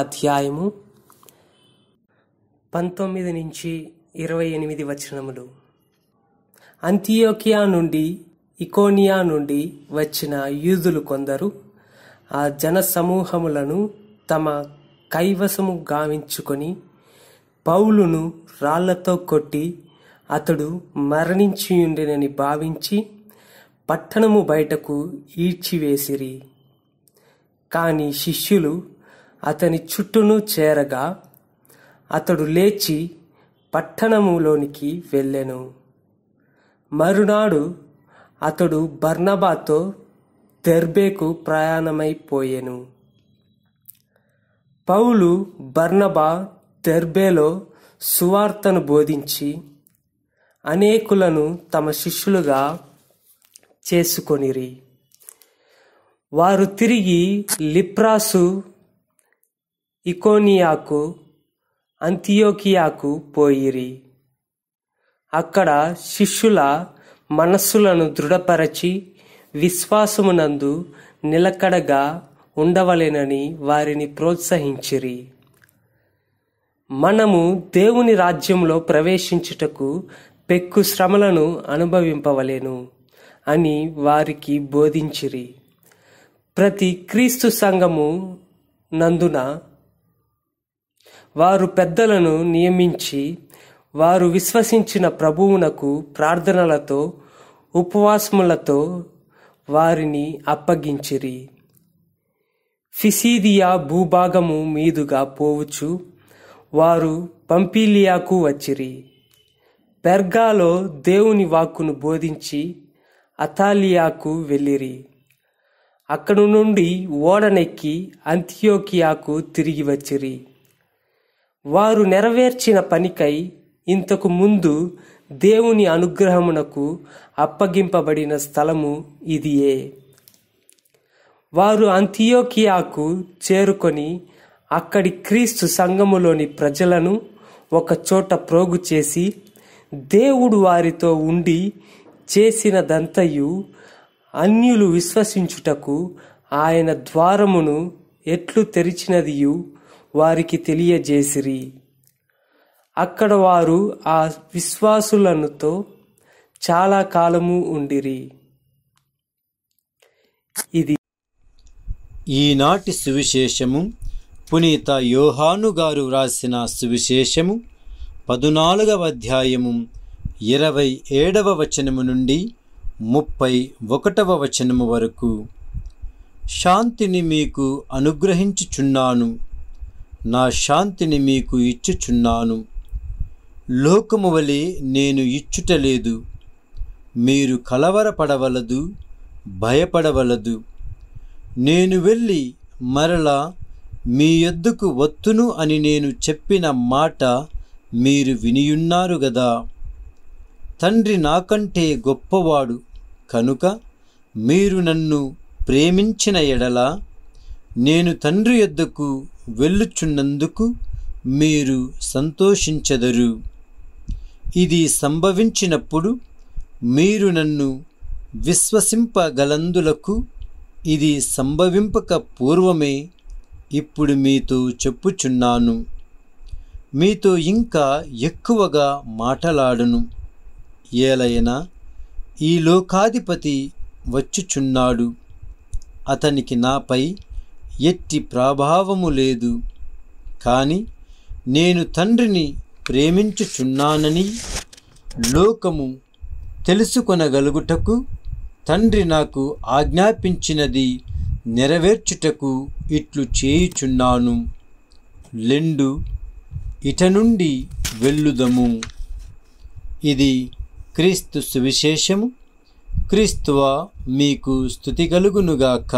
అధ్యాయము పంతొమ్మిది నుంచి ఇరవై ఎనిమిది వచనములు అంతియోకియా నుండి ఇకోనియా నుండి వచ్చిన యూదులు కొందరు ఆ జన సమూహములను తమ కైవసము గావించుకొని పౌలును రాళ్లతో కొట్టి అతడు మరణించియుండెనని భావించి పట్టణము బయటకు ఈడ్చివేసిరి కాని శిష్యులు అతని చుట్టూను చేరగా అతడు లేచి పట్టణములోనికి వెళ్ళెను మరునాడు అతడు బర్నబాతో దెర్బేకు ప్రయాణమైపోయెను పౌలు బర్నబా దెర్బేలో సువార్తను బోధించి అనేకులను తమ శిష్యులుగా చేసుకొనిరి వారు తిరిగి లిప్రాసు ఇకోనియాకు అంతియోకియాకు పోయిరి అక్కడ శిష్యుల మనస్సులను దృఢపరచి విశ్వాసమునందు నిలకడగా ఉండవలెనని వారిని ప్రోత్సహించిరి మనము దేవుని రాజ్యంలో ప్రవేశించుటకు పెక్కు శ్రమలను అనుభవింపవలేను అని వారికి బోధించిరి ప్రతి క్రీస్తు సంఘము నందున వారు పెద్దలను నియమించి వారు విశ్వసించిన ప్రభువునకు ప్రార్థనలతో ఉపవాసములతో వారిని అప్పగించిరి ఫిసీదియా భూభాగము మీదుగా పోవచ్చు వారు పంపీలియాకు వచ్చిరి పెర్గాలో దేవుని వాక్కును బోధించి అథాలియాకు వెళ్ళిరి అక్కడి నుండి ఓడనెక్కి అంత్యోకియాకు తిరిగి వచ్చిరి వారు నెరవేర్చిన పనికై ఇంతకు ముందు దేవుని అనుగ్రహమునకు అప్పగింపబడిన స్థలము ఇదియే వారు అంతియోకియాకు చేరుకొని అక్కడి క్రీస్తు సంఘములోని ప్రజలను ఒక చోట ప్రోగు చేసి దేవుడు వారితో ఉండి చేసినదంతయు అన్యులు విశ్వసించుటకు ఆయన ద్వారమును ఎట్లు తెరిచినదియు వారికి తెలియజేసిరి అక్కడ వారు ఆ విశ్వాసులనుతో చాలా కాలము ఉండిరి ఇది ఈనాటి సువిశేషము పునీత యోహాను గారు వ్రాసిన సువిశేషము పదునాలుగవ అధ్యాయము ఇరవై ఏడవ వచనము నుండి ముప్పై ఒకటవ వచనము వరకు శాంతిని మీకు అనుగ్రహించుచున్నాను నా శాంతిని మీకు ఇచ్చుచున్నాను లోకము వలె నేను ఇచ్చుటలేదు మీరు కలవరపడవలదు భయపడవలదు నేను వెళ్ళి మరలా మీ ఎద్దుకు వత్తును అని నేను చెప్పిన మాట మీరు వినియున్నారు గదా తండ్రి నాకంటే గొప్పవాడు కనుక మీరు నన్ను ప్రేమించిన ఎడల నేను తండ్రి ఎద్దుకు వెళ్ళుచున్నందుకు మీరు సంతోషించదరు ఇది సంభవించినప్పుడు మీరు నన్ను విశ్వసింపగలందులకు ఇది సంభవింపక పూర్వమే ఇప్పుడు మీతో చెప్పుచున్నాను మీతో ఇంకా ఎక్కువగా మాటలాడును ఏలైనా ఈ లోకాధిపతి వచ్చుచున్నాడు అతనికి నాపై ఎట్టి ప్రభావము లేదు కాని నేను తండ్రిని ప్రేమించుచున్నానని లోకము తెలుసుకొనగలుగుటకు తండ్రి నాకు ఆజ్ఞాపించినది నెరవేర్చుటకు ఇట్లు చేయుచున్నాను లెండు ఇట నుండి వెళ్ళుదము ఇది క్రీస్తు సువిశేషము క్రీస్తువా మీకు స్థుతి కలుగునుగాక